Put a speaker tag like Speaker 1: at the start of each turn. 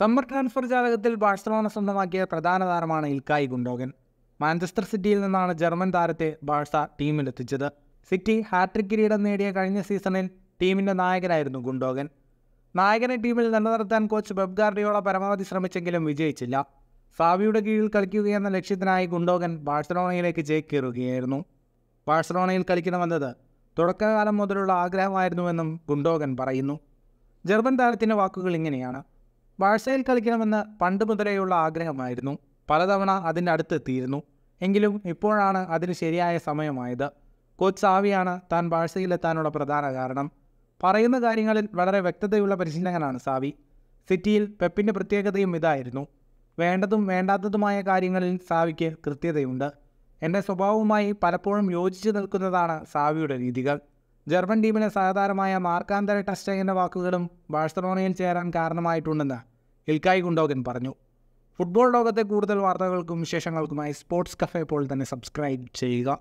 Speaker 1: summer transfer ജാതകത്തിൽ Barcelona സ്വന്തമാക്കിയ പ്രധാന താരമാണ് ഇൽക്കായി ഗുണ്ടോഗൻ മാഞ്ചസ്റ്റർ സിറ്റിയിൽ നിന്നാണ് ജർമ്മൻ താരത്തെ ബാഴ്സ ടീമിലെത്തിച്ചത് സിറ്റി ഹാട്രിക് കിരീടം നേടിയ കഴിഞ്ഞ സീസണിൽ ടീമിൻ്റെ നായകനായിരുന്നു ഗുണ്ടോഗൻ നായകനെ ടീമിൽ നിലനിർത്താൻ കോച്ച് ബെബ് ഗാർഡിയോള പരമാവധി ശ്രമിച്ചെങ്കിലും വിജയിച്ചില്ല ഫാവിയുടെ കീഴിൽ കളിക്കുകയെന്ന ലക്ഷ്യത്തിനായി ഗുണ്ടോഗൻ ബാഴ്സലോണയിലേക്ക് ജയിക്കേറുകയായിരുന്നു ബാഴ്സലോണയിൽ കളിക്കണമെന്നത് തുടക്കകാലം മുതലുള്ള ആഗ്രഹമായിരുന്നുവെന്നും ഗുണ്ടോഗൻ പറയുന്നു ജർമ്മൻ താരത്തിൻ്റെ വാക്കുകൾ ഇങ്ങനെയാണ് ബാഴ്സയിൽ കളിക്കണമെന്ന് പണ്ട് മുതലേയുള്ള ആഗ്രഹമായിരുന്നു പലതവണ അതിൻ്റെ അടുത്തെത്തിയിരുന്നു എങ്കിലും ഇപ്പോഴാണ് അതിന് ശരിയായ സമയമായത് കോച്ച് സാവിയാണ് താൻ ബാഴ്സയിലെത്താനുള്ള പ്രധാന കാരണം പറയുന്ന കാര്യങ്ങളിൽ വളരെ വ്യക്തതയുള്ള പരിശീലകനാണ് സാവി സിറ്റിയിൽ പെപ്പിൻ്റെ പ്രത്യേകതയും ഇതായിരുന്നു വേണ്ടതും വേണ്ടാത്തതുമായ കാര്യങ്ങളിൽ സാവിക്ക് കൃത്യതയുണ്ട് എൻ്റെ സ്വഭാവവുമായി പലപ്പോഴും യോജിച്ച് നിൽക്കുന്നതാണ് സാവിയുടെ രീതികൾ ജർമ്മൻ ടീമിലെ സഹതാരമായ മാർക്കാന്തര ടസ്റ്റ് എന്ന വാക്കുകളും ബാഴ്സലോണയിൽ ചേരാൻ കാരണമായിട്ടുണ്ടെന്ന് ഇൽക്കായ് ഗുണ്ടോകൻ പറഞ്ഞു ഫുട്ബോൾ ലോകത്തെ കൂടുതൽ വാർത്തകൾക്കും വിശേഷങ്ങൾക്കുമായി സ്പോർട്സ് കഫേ പോൾ തന്നെ സബ്സ്ക്രൈബ് ചെയ്യുക